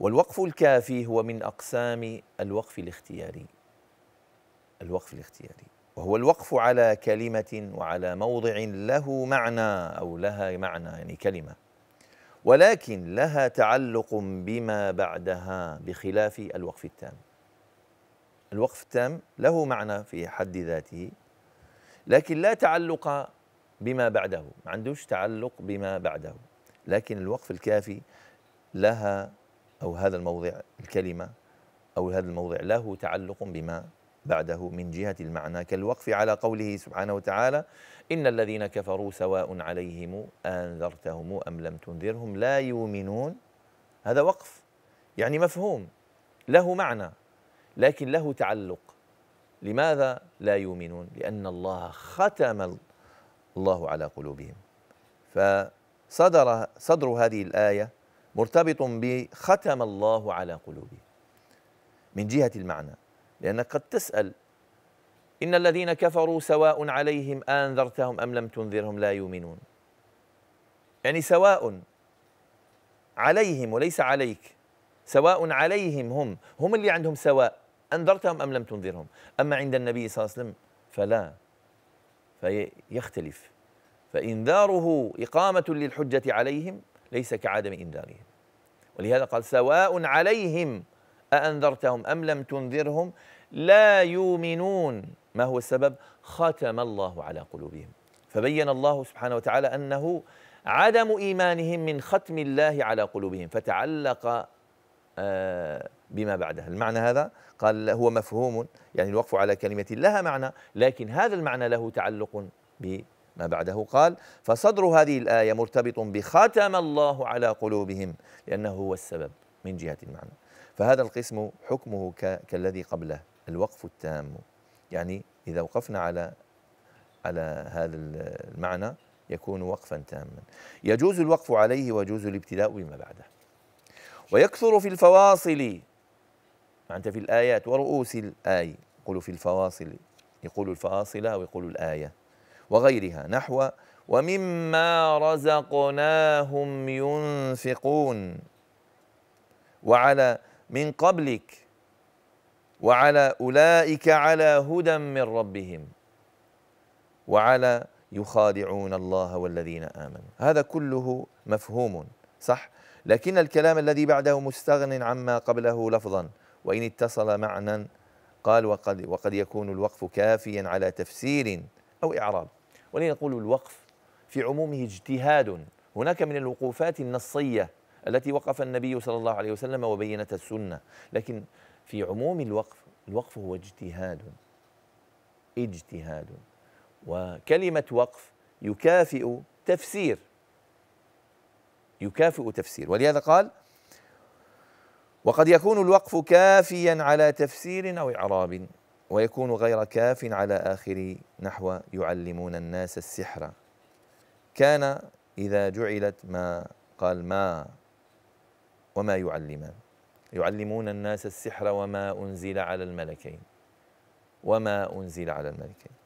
والوقف الكافي هو من أقسام الوقف الاختياري الوقف الاختياري وهو الوقف على كلمة وعلى موضع له معنى أو لها معنى يعني كلمة ولكن لها تعلق بما بعدها بخلاف الوقف التام الوقف التام له معنى في حد ذاته لكن لا تعلق بما بعده ما عندوش تعلق بما بعده لكن الوقف الكافي لها أو هذا الموضع الكلمة أو هذا الموضع له تعلق بما بعده من جهة المعنى كالوقف على قوله سبحانه وتعالى إن الذين كفروا سواء عليهم أنذرتهم أم لم تنذرهم لا يؤمنون هذا وقف يعني مفهوم له معنى لكن له تعلق لماذا لا يؤمنون لأن الله ختم الله على قلوبهم فصدر صدر هذه الآية مرتبط بختم الله على قلوبهم من جهة المعنى لأنك قد تسأل إن الذين كفروا سواء عليهم أنذرتهم أم لم تنذرهم لا يؤمنون يعني سواء عليهم وليس عليك سواء عليهم هم هم اللي عندهم سواء أنذرتهم أم لم تنذرهم أما عند النبي صلى الله عليه وسلم فلا فيختلف فإنذاره إقامة للحجة عليهم ليس كعدم إنذارهم ولهذا قال سواء عليهم أأنذرتهم أم لم تنذرهم لا يؤمنون ما هو السبب ختم الله على قلوبهم فبين الله سبحانه وتعالى أنه عدم إيمانهم من ختم الله على قلوبهم فتعلق آه، بما بعدها المعنى هذا قال هو مفهوم يعني الوقف على كلمة لها معنى لكن هذا المعنى له تعلق ب ما بعده قال فصدر هذه الآية مرتبط بختم الله على قلوبهم لأنه هو السبب من جهة المعنى فهذا القسم حكمه كالذي قبله الوقف التام يعني إذا وقفنا على على هذا المعنى يكون وقفا تاما يجوز الوقف عليه ويجوز الابتداء بما بعده ويكثر في الفواصل أنت في الآيات ورؤوس الآي يقول في الفواصل يقول الفاصلة ويقول الآية وغيرها نحو ومما رزقناهم ينفقون وعلى من قبلك وعلى اولئك على هدى من ربهم وعلى يخادعون الله والذين امنوا هذا كله مفهوم صح لكن الكلام الذي بعده مستغن عما قبله لفظا وان اتصل معنى قال وقد وقد يكون الوقف كافيا على تفسير او اعراب ولنقول الوقف في عمومه اجتهاد هناك من الوقوفات النصية التي وقف النبي صلى الله عليه وسلم وبينتها السنة لكن في عموم الوقف الوقف هو اجتهاد اجتهاد وكلمة وقف يكافئ تفسير يكافئ تفسير ولهذا قال وقد يكون الوقف كافيا على تفسير أو إعراب ويكون غير كاف على آخر نحو يعلمون الناس السحر كان إذا جعلت ما قال ما وما يعلمان يعلمون الناس السحر وما أنزل على الملكين وما أنزل على الملكين